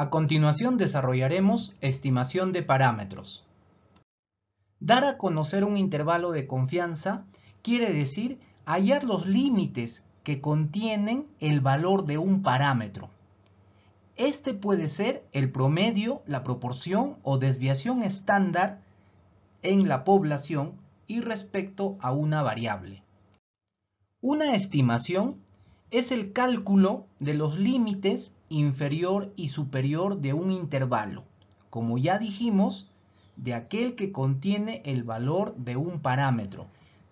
A continuación desarrollaremos estimación de parámetros. Dar a conocer un intervalo de confianza quiere decir hallar los límites que contienen el valor de un parámetro. Este puede ser el promedio, la proporción o desviación estándar en la población y respecto a una variable. Una estimación es el cálculo de los límites inferior y superior de un intervalo, como ya dijimos, de aquel que contiene el valor de un parámetro.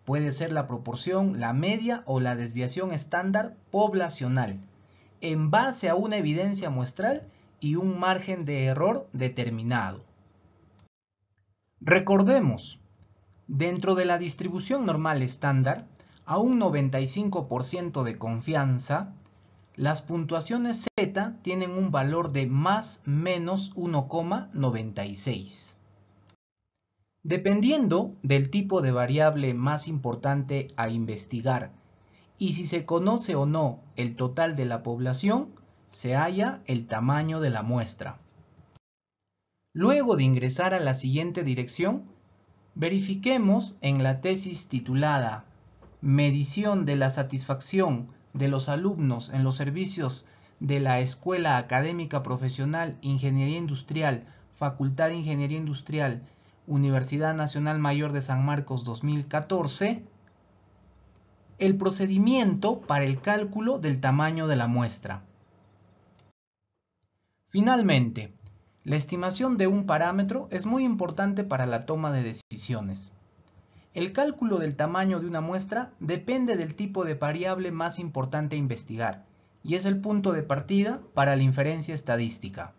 Puede ser la proporción, la media o la desviación estándar poblacional, en base a una evidencia muestral y un margen de error determinado. Recordemos, dentro de la distribución normal estándar, a un 95% de confianza, las puntuaciones Z tienen un valor de más menos 1,96. Dependiendo del tipo de variable más importante a investigar y si se conoce o no el total de la población, se halla el tamaño de la muestra. Luego de ingresar a la siguiente dirección, verifiquemos en la tesis titulada medición de la satisfacción de los alumnos en los servicios de la Escuela Académica Profesional Ingeniería Industrial, Facultad de Ingeniería Industrial, Universidad Nacional Mayor de San Marcos 2014, el procedimiento para el cálculo del tamaño de la muestra. Finalmente, la estimación de un parámetro es muy importante para la toma de decisiones. El cálculo del tamaño de una muestra depende del tipo de variable más importante a investigar, y es el punto de partida para la inferencia estadística.